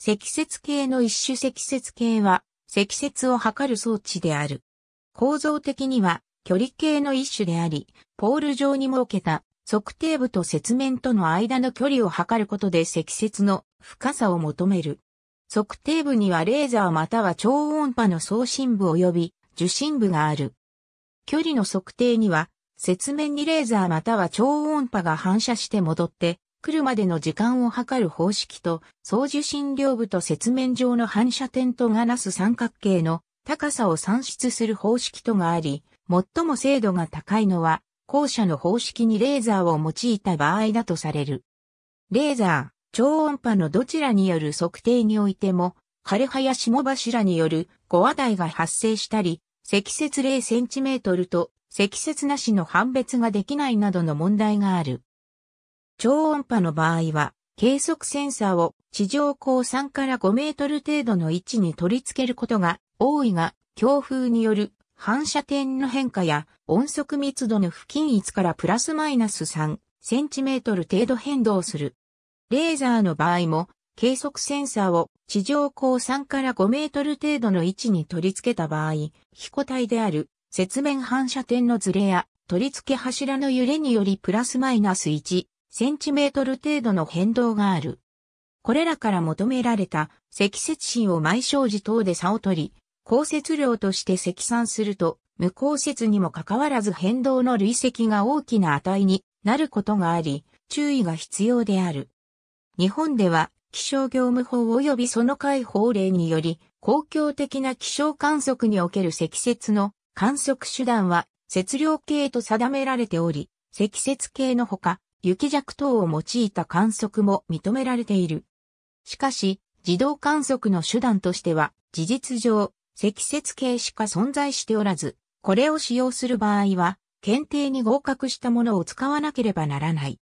積雪計の一種積雪計は、積雪を測る装置である。構造的には、距離計の一種であり、ポール上に設けた測定部と雪面との間の距離を測ることで積雪の深さを求める。測定部にはレーザーまたは超音波の送信部及び受信部がある。距離の測定には、雪面にレーザーまたは超音波が反射して戻って来るまでの時間を測る方式と、送受信量部と雪面上の反射点とがなす三角形の高さを算出する方式とがあり、最も精度が高いのは、後者の方式にレーザーを用いた場合だとされる。レーザー、超音波のどちらによる測定においても、枯葉や霜柱による5話題が発生したり、積雪 0cm と積雪なしの判別ができないなどの問題がある。超音波の場合は、計測センサーを地上高3から5メートル程度の位置に取り付けることが多いが、強風による反射点の変化や音速密度の不均一からプラスマイナス3センチメートル程度変動する。レーザーの場合も計測センサーを地上高3から5メートル程度の位置に取り付けた場合、飛行体である雪面反射点のズレや取り付け柱の揺れによりプラスマイナス1センチメートル程度の変動がある。これらから求められた積雪芯を毎生時等で差を取り、降雪量として積算すると、無降雪にもかかわらず変動の累積が大きな値になることがあり、注意が必要である。日本では気象業務法及びその解法令により、公共的な気象観測における積雪の観測手段は、雪量計と定められており、積雪計のほか、雪弱等を用いた観測も認められている。しかし、自動観測の手段としては、事実上、積雪計しか存在しておらず、これを使用する場合は、検定に合格したものを使わなければならない。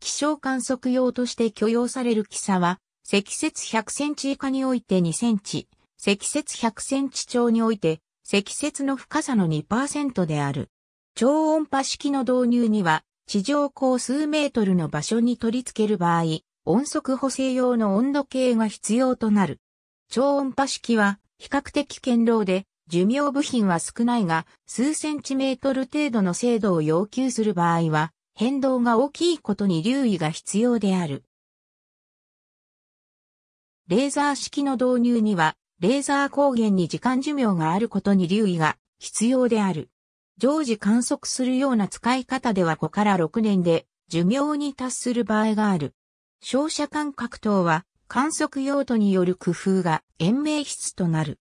気象観測用として許容される気差は、積雪100センチ以下において2センチ、積雪100センチ超において、積雪の深さの2%である。超音波式の導入には、地上高数メートルの場所に取り付ける場合、音速補正用の温度計が必要となる。超音波式は比較的堅牢で、寿命部品は少ないが、数センチメートル程度の精度を要求する場合は、変動が大きいことに留意が必要である。レーザー式の導入には、レーザー光源に時間寿命があることに留意が必要である。常時観測するような使い方では5から6年で寿命に達する場合がある。照射間隔等は観測用途による工夫が延命質となる。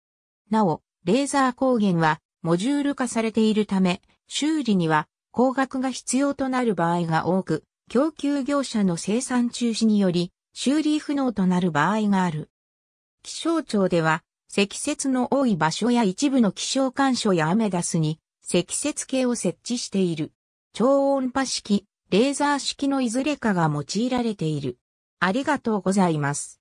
なお、レーザー光源はモジュール化されているため、修理には工学が必要となる場合が多く、供給業者の生産中止により修理不能となる場合がある。気象庁では、積雪の多い場所や一部の気象干渉やアメダスに積雪計を設置している。超音波式、レーザー式のいずれかが用いられている。ありがとうございます。